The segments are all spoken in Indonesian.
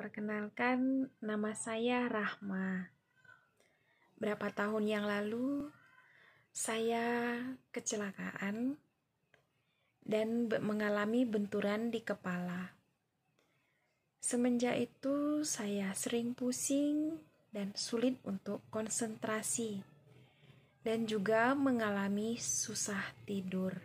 Perkenalkan, nama saya Rahma. Berapa tahun yang lalu, saya kecelakaan dan mengalami benturan di kepala. Semenjak itu, saya sering pusing dan sulit untuk konsentrasi, dan juga mengalami susah tidur.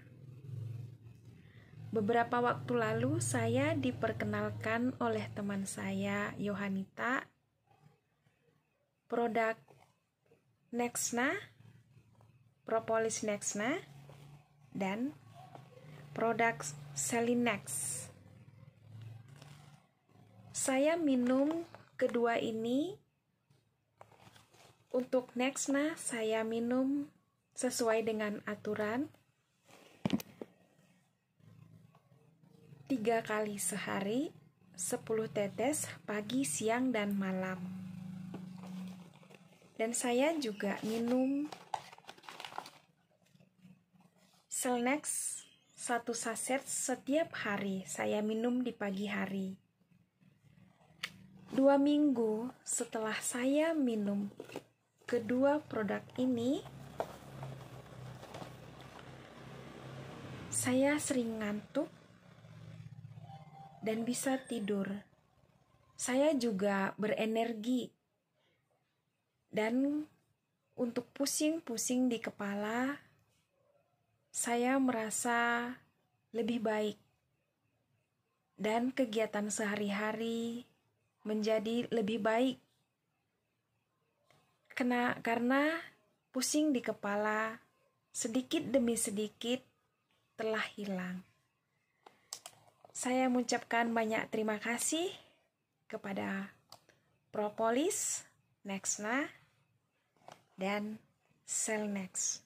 Beberapa waktu lalu saya diperkenalkan oleh teman saya Yohanita produk Nexna, Propolis Nexna dan produk Selinex. Saya minum kedua ini untuk Nexna saya minum sesuai dengan aturan tiga kali sehari 10 tetes pagi, siang, dan malam. Dan saya juga minum Selnex satu saset setiap hari. Saya minum di pagi hari. Dua minggu setelah saya minum kedua produk ini, saya sering ngantuk dan bisa tidur. Saya juga berenergi dan untuk pusing-pusing di kepala, saya merasa lebih baik, dan kegiatan sehari-hari menjadi lebih baik. Kena, karena pusing di kepala sedikit demi sedikit telah hilang. Saya mengucapkan banyak terima kasih kepada Propolis, Nexna, dan Selnex.